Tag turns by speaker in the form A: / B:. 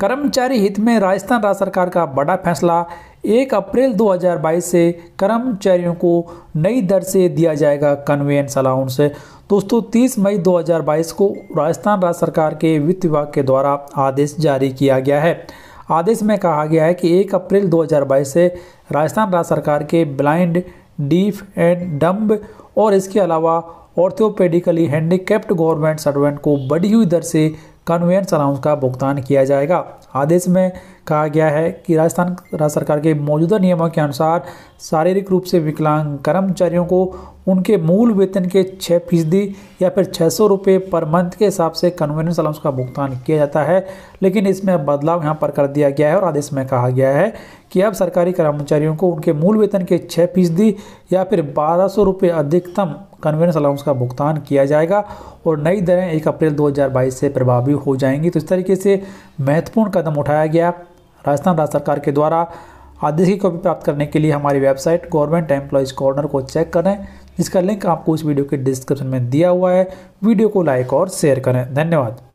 A: कर्मचारी हित में राजस्थान राज्य सरकार का बड़ा फैसला एक अप्रैल 2022 से कर्मचारियों को नई दर से दिया जाएगा कन्वेंस अलाउंस दोस्तों 30 मई 2022 को राजस्थान राज्य सरकार के वित्त विभाग के द्वारा आदेश जारी किया गया है आदेश में कहा गया है कि 1 अप्रैल 2022 से राजस्थान राज्य सरकार के ब्लाइंड डीफ एंड डम्ब और इसके अलावा ऑर्थोपेडिकली हैंडीकैप्ड गवर्नमेंट सर्वेंट को बढ़ी हुई दर से कन्वेंस अलाउंस का भुगतान किया जाएगा आदेश में कहा गया है कि राजस्थान राज्य सरकार के मौजूदा नियमों के अनुसार शारीरिक रूप से विकलांग कर्मचारियों को उनके मूल वेतन के छः फीसदी या फिर छः सौ रुपये पर मंथ के हिसाब से कन्वेंस अलाउंस का भुगतान किया जाता है लेकिन इसमें बदलाव यहाँ पर कर दिया गया है और आदेश में कहा गया है कि अब सरकारी कर्मचारियों को उनके मूल वेतन के छः फीसदी या फिर बारह सौ रुपये अधिकतम कन्वेंस अलाउंस का भुगतान किया जाएगा और नई दरें एक अप्रैल दो से प्रभावी हो जाएंगी तो इस तरीके से महत्वपूर्ण कदम उठाया गया राजस्थान राज्य सरकार के द्वारा आदेश की कॉपी प्राप्त करने के लिए हमारी वेबसाइट गवर्नमेंट एम्प्लॉयज़ कॉर्नर को चेक करें जिसका लिंक आपको इस वीडियो के डिस्क्रिप्शन में दिया हुआ है वीडियो को लाइक और शेयर करें धन्यवाद